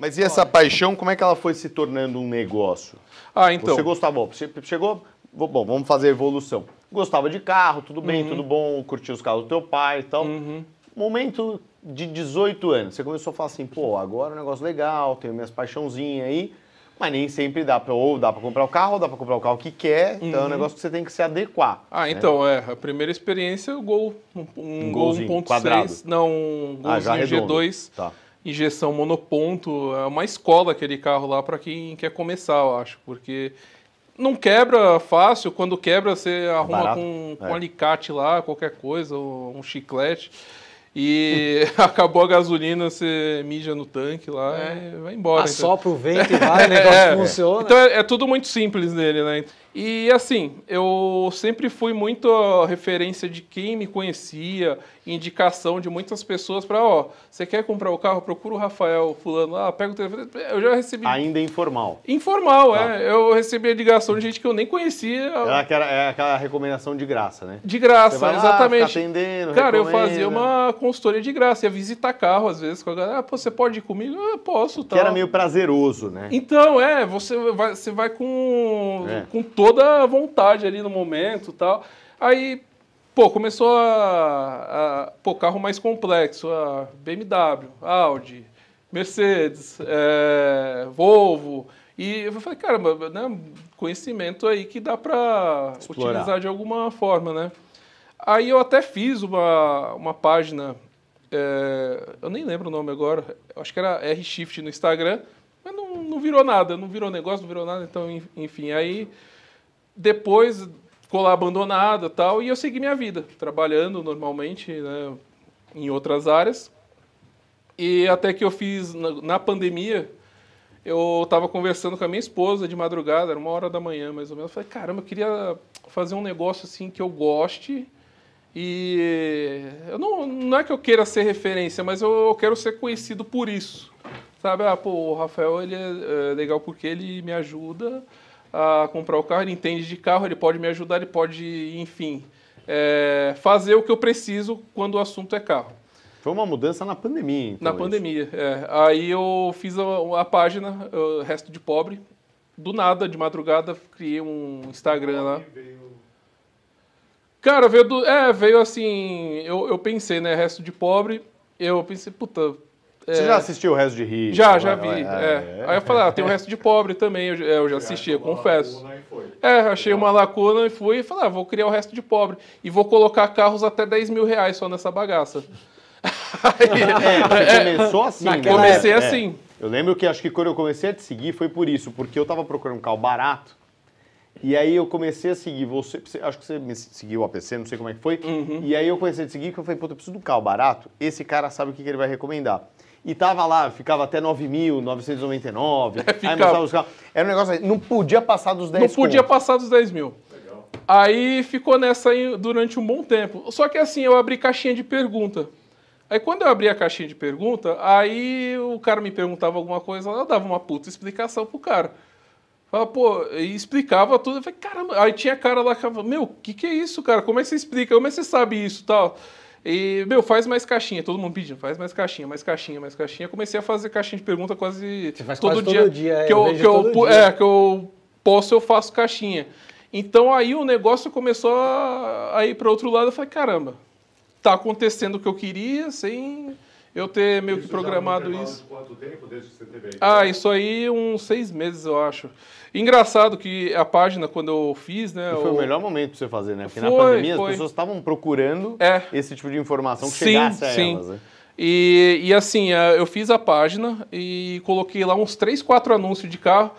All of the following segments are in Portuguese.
Mas e essa paixão, como é que ela foi se tornando um negócio? Ah, então. Você gostava, bom, você chegou, bom, vamos fazer evolução. Gostava de carro, tudo bem, uhum. tudo bom, curtia os carros do teu pai e tal. Uhum. Momento de 18 anos, você começou a falar assim, pô, agora é um negócio legal, tenho minhas paixãozinhas aí, mas nem sempre dá para ou dá para comprar o carro, ou dá para comprar o carro que quer, uhum. então é um uhum. negócio que você tem que se adequar. Ah, né? então é, a primeira experiência, o Gol, um, um, um Gol 1.6, não, um ah, Golzinho ah, G2. Tá injeção monoponto, é uma escola aquele carro lá para quem quer começar, eu acho, porque não quebra fácil, quando quebra você é arruma Barato, com, é. com é. um alicate lá, qualquer coisa, um chiclete. E acabou a gasolina, você mija no tanque lá é. e vai embora. Assopra ah, então. o vento e vai, o negócio é. funciona. Então é, é tudo muito simples nele, né? E assim, eu sempre fui muito referência de quem me conhecia, indicação de muitas pessoas para, ó, você quer comprar o carro? Procura o Rafael fulano lá, ah, pega o telefone. Eu já recebi. Ainda informal. Informal, tá. é. Eu recebi a ligação de gente que eu nem conhecia. É aquela, é aquela recomendação de graça, né? De graça, lá, exatamente. atendendo, Cara, eu fazia uma consultoria de graça, ia visitar carro às vezes com a galera. Ah, pô, você pode ir comigo? Eu ah, posso, tá. Que era meio prazeroso, né? Então, é, você vai, você vai com, é. com toda a vontade ali no momento tal. Aí, pô, começou a, a pô, carro mais complexo, a BMW, Audi, Mercedes, é, Volvo. E eu falei, caramba, né, conhecimento aí que dá para utilizar de alguma forma, né? Aí eu até fiz uma, uma página, é, eu nem lembro o nome agora, acho que era R-Shift no Instagram, mas não, não virou nada, não virou negócio, não virou nada, então, enfim, aí depois ficou lá abandonada tal, e eu segui minha vida, trabalhando normalmente né, em outras áreas. E até que eu fiz, na, na pandemia, eu estava conversando com a minha esposa de madrugada, era uma hora da manhã mais ou menos. Eu falei, caramba, eu queria fazer um negócio assim que eu goste. E eu não, não é que eu queira ser referência, mas eu, eu quero ser conhecido por isso. Sabe, ah, pô, o Rafael ele é, é legal porque ele me ajuda a comprar o carro, ele entende de carro, ele pode me ajudar, ele pode, enfim, é, fazer o que eu preciso quando o assunto é carro. Foi uma mudança na pandemia, então. Na pandemia, é. Aí eu fiz a, a página, o Resto de Pobre. Do nada, de madrugada, criei um Instagram lá. Cara, veio do. É, veio assim. Eu, eu pensei, né? Resto de pobre. Eu pensei, puta, é. Você é... já assistiu o resto de rico? Já, já vi. Né? É. é. Aí eu falei, ah, tem o resto de pobre também, eu, é, eu já assisti, eu confesso. É, achei uma lacuna e fui e falei, ah, vou criar o resto de pobre. E vou colocar carros até 10 mil reais só nessa bagaça. Aí, começou assim, né? Comecei assim. Eu lembro que acho que quando eu comecei a te seguir foi por isso, porque eu tava procurando um carro barato. E aí eu comecei a seguir você, acho que você me seguiu o APC, não sei como é que foi. Uhum. E aí eu comecei a te seguir, que eu falei, pô, eu preciso de um carro barato. Esse cara sabe o que, que ele vai recomendar e tava lá, ficava até 9.999. É, ficava. Aí mostrava os carros. Era um negócio assim, não podia passar dos 10 Não podia contos. passar dos 10 mil. Legal. Aí ficou nessa aí durante um bom tempo. Só que assim, eu abri caixinha de pergunta. Aí quando eu abri a caixinha de pergunta, aí o cara me perguntava alguma coisa, eu dava uma puta explicação pro cara. Falava, pô, e explicava tudo. Eu falei, caramba, aí tinha cara lá que falava, meu, o que, que é isso, cara? Como é que você explica? Como é que você sabe isso tal? E, meu, faz mais caixinha. Todo mundo pedindo, faz mais caixinha, mais caixinha, mais caixinha. comecei a fazer caixinha de pergunta quase, Você faz todo, quase dia, todo dia. É, que eu, eu que eu, dia. É, que eu posso, eu faço caixinha. Então aí o negócio começou a, a ir para outro lado. Eu falei, caramba, tá acontecendo o que eu queria, sem. Assim, eu ter meio isso que é programado isso. Quanto tempo desde que você teve aí? Ah, isso aí uns seis meses, eu acho. Engraçado que a página, quando eu fiz, né? Foi o melhor momento para você fazer, né? Porque foi, na pandemia foi. as pessoas estavam procurando é. esse tipo de informação que sim, chegasse a sim. elas, né? E, e assim, eh, eu fiz a página e coloquei lá uns três, quatro anúncios de carro.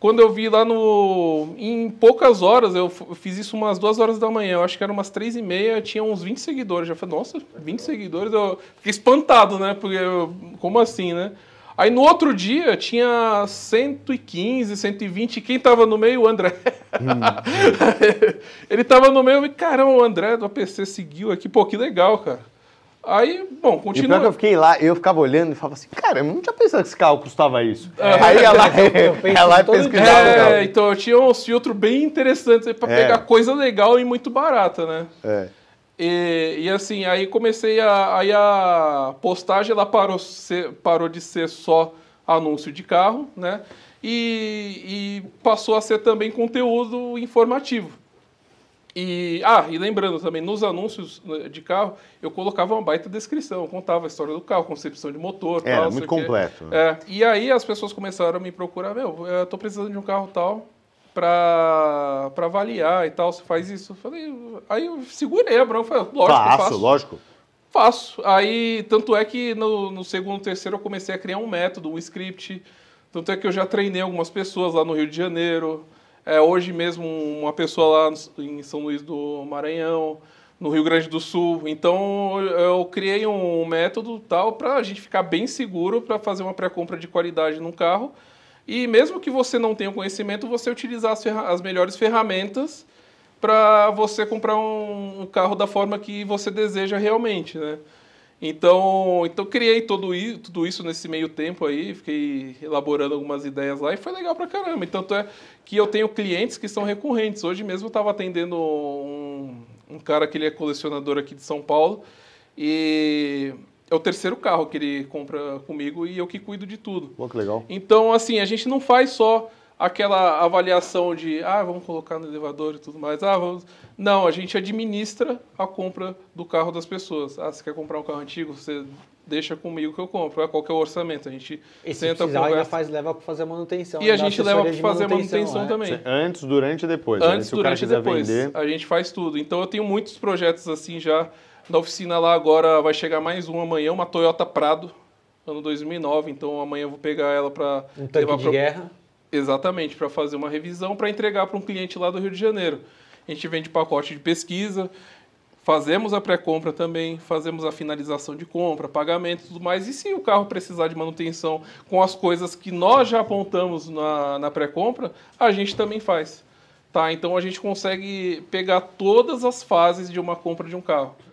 Quando eu vi lá no. Em poucas horas, eu fiz isso umas duas horas da manhã, eu acho que era umas três e meia, tinha uns 20 seguidores. já falei, nossa, 20 seguidores? Eu fiquei espantado, né? Porque, como assim, né? Aí no outro dia tinha 115, 120. Quem tava no meio? O André. Hum. hum. Ele tava no meio e, caramba, o André do APC seguiu aqui. Pô, que legal, cara. Aí, bom, continua. E pior eu fiquei lá, eu ficava olhando e falava assim, cara, eu não tinha pensado que esse carro custava isso. É. Aí ela, ela pesquisava. É, então eu tinha uns filtros bem interessantes para é. pegar coisa legal e muito barata, né? É. E, e assim, aí comecei a. Aí a postagem ela parou, ser, parou de ser só anúncio de carro, né? E, e passou a ser também conteúdo informativo. E, ah, e lembrando também, nos anúncios né, de carro, eu colocava uma baita descrição, contava a história do carro, concepção de motor, é, tal. muito completo. Né? É, e aí as pessoas começaram a me procurar, meu, eu tô precisando de um carro tal, para avaliar e tal, você faz isso. Eu falei, aí eu segurei a bronca, falei, lógico, faço, faço. lógico. Faço. Aí, tanto é que no, no segundo, terceiro eu comecei a criar um método, um script. Tanto é que eu já treinei algumas pessoas lá no Rio de Janeiro. É, hoje mesmo, uma pessoa lá em São Luís do Maranhão, no Rio Grande do Sul. Então, eu criei um método tal para a gente ficar bem seguro para fazer uma pré-compra de qualidade num carro. E mesmo que você não tenha conhecimento, você utilizar as, as melhores ferramentas para você comprar um, um, carro da forma que você deseja realmente, né? Então, então criei todo isso, tudo isso nesse meio tempo aí, fiquei elaborando algumas ideias lá e foi legal pra caramba. tanto é que eu tenho clientes que são recorrentes. Hoje mesmo eu estava atendendo um, um cara que ele é colecionador aqui de São Paulo e é o terceiro carro que ele compra comigo e eu que cuido de tudo. Pô, que legal. Então, assim, a gente não faz só aquela avaliação de ah, vamos colocar no elevador e tudo mais. Ah, vamos... Não, a gente administra a compra do carro das pessoas. Ah, você quer comprar um carro antigo, você deixa comigo que eu compro. É qual é o orçamento? A gente e senta se conversa. faz leva para fazer a manutenção. E a gente leva para fazer manutenção, manutenção né? também. Antes, durante e depois. Né? Antes, né? durante e depois. Vender... A gente faz tudo. Então eu tenho muitos projetos assim já na oficina lá agora vai chegar mais um amanhã, uma Toyota Prado, ano 2009, então amanhã eu vou pegar ela para um levar para guerra. Exatamente, para fazer uma revisão para entregar para um cliente lá do Rio de Janeiro. A gente vende pacote de pesquisa, fazemos a pré-compra também, fazemos a finalização de compra, pagamento e tudo mais. E se o carro precisar de manutenção com as coisas que nós já apontamos na, na pré-compra, a gente também faz. Tá? Então a gente consegue pegar todas as fases de uma compra de um carro.